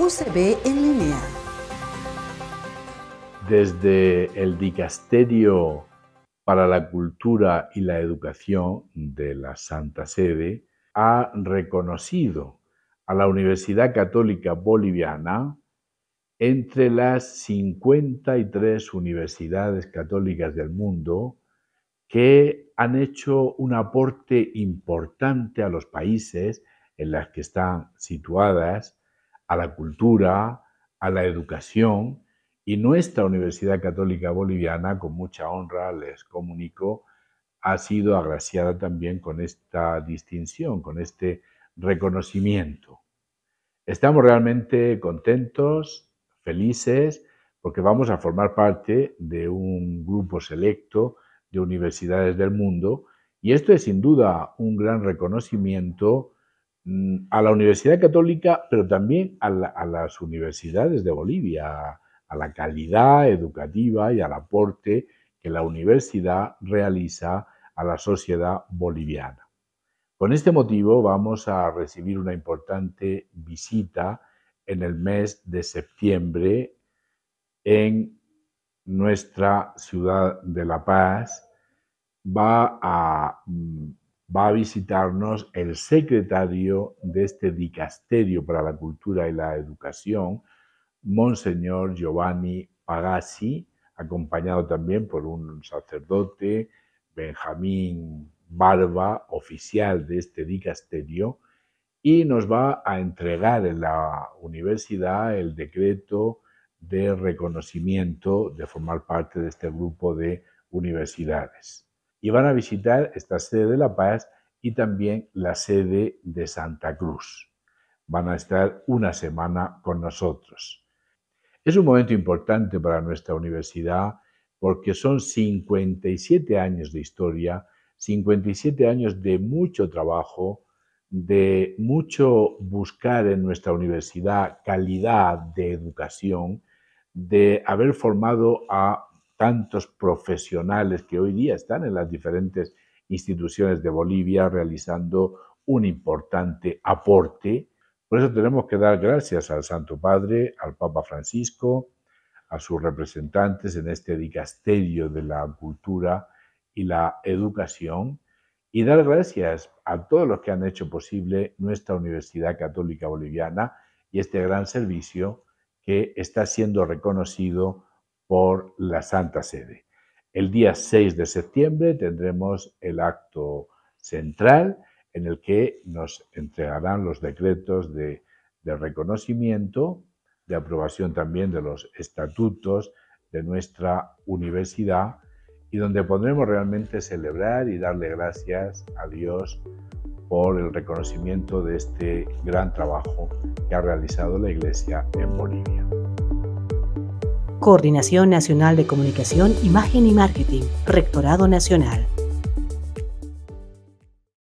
UCB en línea. Desde el Dicasterio para la Cultura y la Educación de la Santa Sede ha reconocido a la Universidad Católica Boliviana entre las 53 universidades católicas del mundo que han hecho un aporte importante a los países en las que están situadas a la cultura, a la educación, y nuestra Universidad Católica Boliviana, con mucha honra les comunico, ha sido agraciada también con esta distinción, con este reconocimiento. Estamos realmente contentos, felices, porque vamos a formar parte de un grupo selecto de universidades del mundo y esto es sin duda un gran reconocimiento Mm, a la Universidad Católica, pero también a, las universidades de Bolivia, a la calidad educativa y al aporte que la universidad realiza a la sociedad boliviana. Con este motivo vamos a recibir una importante visita en el mes de septiembre en nuestra ciudad de La Paz. Va a mm, va a visitarnos el secretario de este dicasterio para la cultura y la educación, Monseñor Giovanni Pagassi, acompañado también por un sacerdote, Benjamín Barba, oficial de este dicasterio, y nos va a entregar en la universidad el decreto de reconocimiento de formar parte de este grupo de universidades y van a visitar esta sede de La Paz y también la sede de Santa Cruz. Van a estar una semana con nosotros. Es un momento importante para nuestra universidad porque son 57 años de historia, 57 años de mucho trabajo, de mucho buscar en nuestra universidad calidad de educación, de haber formado a tantos profesionales que hoy día están en las diferentes instituciones de Bolivia realizando un importante aporte. Por eso tenemos que dar gracias al Santo Padre, al Papa Francisco, a sus representantes en este dicasterio de la cultura y la educación, y dar gracias a todos los que han hecho posible nuestra Universidad Católica Boliviana y este gran servicio que está siendo reconocido por la Santa Sede. El día 6 de septiembre tendremos el acto central en el que nos entregarán los decretos de, reconocimiento, de aprobación también de los estatutos de nuestra universidad y donde podremos realmente celebrar y darle gracias a Dios por el reconocimiento de este gran trabajo que ha realizado la Iglesia en Bolivia. Coordinación Nacional de Comunicación, Imagen y Marketing, Rectorado Nacional.